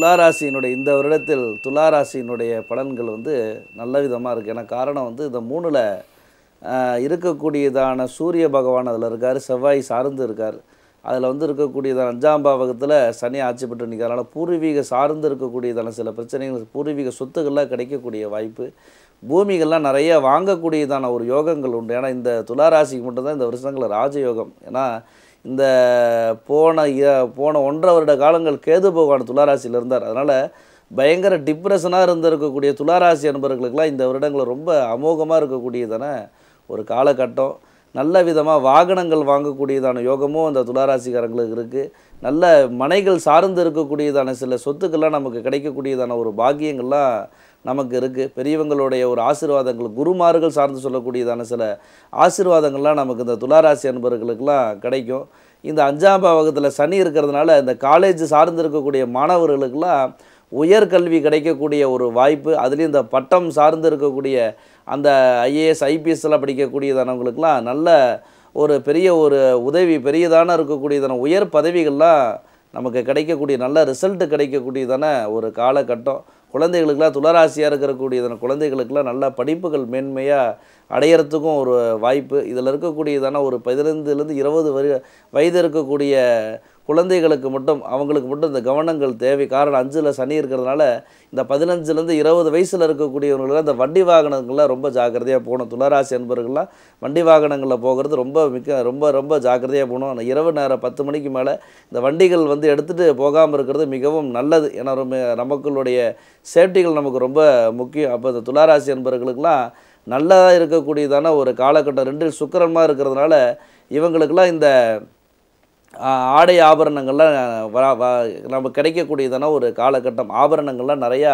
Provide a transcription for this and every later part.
துளாராசியினுடைய இந்த வருடத்தில் துளாராசியினுடைய பலன்கள் வந்து நல்ல விதமாக இருக்குது ஏன்னா காரணம் வந்து இந்த மூணில் இருக்கக்கூடியதான சூரிய பகவான் அதில் இருக்கார் செவ்வாய் சார்ந்து இருக்கார் அதில் வந்து இருக்கக்கூடியதான அஞ்சாம் பாவகத்தில் சனி ஆட்சி பெற்று நிற்கிறார் அதனால் பூர்வீக சார்ந்து இருக்கக்கூடியதான சில பிரச்சனைகள் பூர்வீக சொத்துக்கள்லாம் கிடைக்கக்கூடிய வாய்ப்பு பூமிகள்லாம் நிறைய வாங்கக்கூடியதான ஒரு யோகங்கள் உண்டு ஏன்னா இந்த துளாராசிக்கு மட்டும்தான் இந்த வருஷங்களில் ராஜயோகம் ஏன்னா இந்த போன போன ஒன்றரை வருட காலங்கள் கேது பகவான் துளாராசியில் இருந்தார் அதனால் பயங்கர டிப்ரெஷனாக இருந்திருக்கக்கூடிய துளாராசி அன்பர்களுக்கெல்லாம் இந்த வருடங்கள் ரொம்ப அமோகமாக இருக்கக்கூடியதான ஒரு காலகட்டம் நல்ல விதமாக வாகனங்கள் வாங்கக்கூடியதான யோகமும் அந்த துளாராசிக்காரங்களுக்கு இருக்குது நல்ல மனைகள் சார்ந்து இருக்கக்கூடியதான சில சொத்துக்கள்லாம் நமக்கு கிடைக்கக்கூடியதான ஒரு பாக்கியங்கள்லாம் நமக்கு இருக்குது பெரியவங்களுடைய ஒரு ஆசீர்வாதங்கள் குருமார்கள் சார்ந்து சொல்லக்கூடியதான சில ஆசீர்வாதங்கள்லாம் நமக்கு இந்த துளாராசி அன்பர்களுக்கெல்லாம் கிடைக்கும் இந்த அஞ்சாம் பாவகத்தில் சனி இருக்கிறதுனால இந்த காலேஜ் சார்ந்து இருக்கக்கூடிய மாணவர்களுக்கெல்லாம் உயர்கல்வி கிடைக்கக்கூடிய ஒரு வாய்ப்பு அதுலேயும் இந்த பட்டம் சார்ந்து இருக்கக்கூடிய அந்த ஐஏஎஸ் ஐபிஎஸ்லாம் படிக்கக்கூடியதானவங்களுக்கெல்லாம் நல்ல ஒரு பெரிய ஒரு உதவி பெரியதான இருக்கக்கூடியதான உயர் பதவிகள்லாம் நமக்கு கிடைக்கக்கூடிய நல்ல ரிசல்ட் கிடைக்கக்கூடியதான ஒரு காலகட்டம் குழந்தைகளுக்கெல்லாம் துளராசியாக இருக்கக்கூடிய குழந்தைகளுக்கெல்லாம் நல்லா படிப்புகள் மேன்மையாக அடையிறதுக்கும் ஒரு வாய்ப்பு இதில் இருக்கக்கூடியதான ஒரு பதினைந்துலேருந்து இருபது வரி வயது இருக்கக்கூடிய குழந்தைகளுக்கு மட்டும் அவங்களுக்கு மட்டும் இந்த கவனங்கள் தேவை காரணம் அஞ்சில் சனி இருக்கிறதுனால இந்த பதினஞ்சுலேருந்து இருபது வயசில் இருக்கக்கூடியவங்களுக்கு அந்த வண்டி வாகனங்கள்லாம் ரொம்ப ஜாக்கிரதையாக போகணும் துளராசி என்பவர்கள்லாம் வண்டி வாகனங்களில் போகிறது ரொம்ப மிக்க ரொம்ப ரொம்ப ஜாக்கிரதையாக போகணும் அந்த இரவு நேரம் பத்து மணிக்கு மேலே இந்த வண்டிகள் வந்து எடுத்துகிட்டு போகாமல் இருக்கிறது மிகவும் நல்லது ஏன்னா ரொம்ப நமக்களுடைய சேஃப்டிகள் நமக்கு ரொம்ப முக்கியம் அப்போ இந்த துளாராசி என்பவர்களுக்கெல்லாம் நல்லதாக இருக்கக்கூடியதான ஒரு காலகட்டம் ரெண்டில் சுக்கரமாக இருக்கிறதுனால இவங்களுக்கெல்லாம் இந்த ஆடை ஆபரணங்கள்லாம் வரா வ நம்ம கிடைக்கக்கூடியதான ஒரு காலகட்டம் ஆபரணங்கள்லாம் நிறையா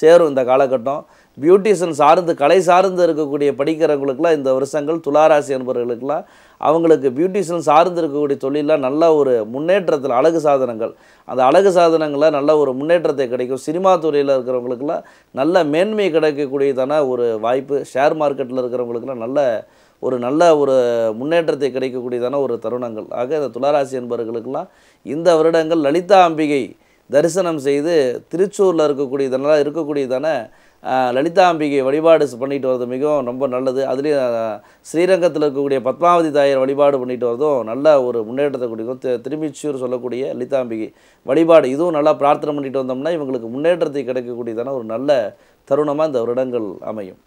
சேரும் இந்த காலகட்டம் பியூட்டிஷன் சார்ந்து கலை சார்ந்து இருக்கக்கூடிய படிக்கிறவங்களுக்குலாம் இந்த வருஷங்கள் துளாராசி என்பவர்களுக்கெல்லாம் அவங்களுக்கு பியூட்டிஷன் சார்ந்து இருக்கக்கூடிய தொழிலெலாம் நல்ல ஒரு முன்னேற்றத்தில் அழகு சாதனங்கள் அந்த அழகு சாதனங்களில் நல்ல ஒரு முன்னேற்றத்தை கிடைக்கும் சினிமா துறையில் இருக்கிறவங்களுக்குலாம் நல்ல மேன்மை கிடைக்கக்கூடியதான ஒரு வாய்ப்பு ஷேர் மார்க்கெட்டில் இருக்கிறவங்களுக்குலாம் நல்ல ஒரு நல்ல ஒரு முன்னேற்றத்தை கிடைக்கக்கூடியதான ஒரு தருணங்கள் ஆக இந்த துளாராசி என்பவர்களுக்கெல்லாம் இந்த வருடங்கள் லலிதா அம்பிகை தரிசனம் செய்து திருச்சூரில் இருக்கக்கூடியதனால் இருக்கக்கூடியதான லலிதாம்பிகை வழிபாடு பண்ணிட்டு வரது மிகவும் ரொம்ப நல்லது அதுலேயும் ஸ்ரீரங்கத்தில் இருக்கக்கூடிய பத்மாவதி தாயார் வழிபாடு பண்ணிட்டு வரதும் நல்ல ஒரு முன்னேற்றத்தை கொடுக்கும் தி திருமிச்சூர் சொல்லக்கூடிய லலிதாம்பிகை வழிபாடு இதுவும் நல்லா பிரார்த்தனை பண்ணிட்டு வந்தோம்னா இவங்களுக்கு முன்னேற்றத்தை கிடைக்கக்கூடியதான ஒரு நல்ல தருணமாக இந்த வருடங்கள் அமையும்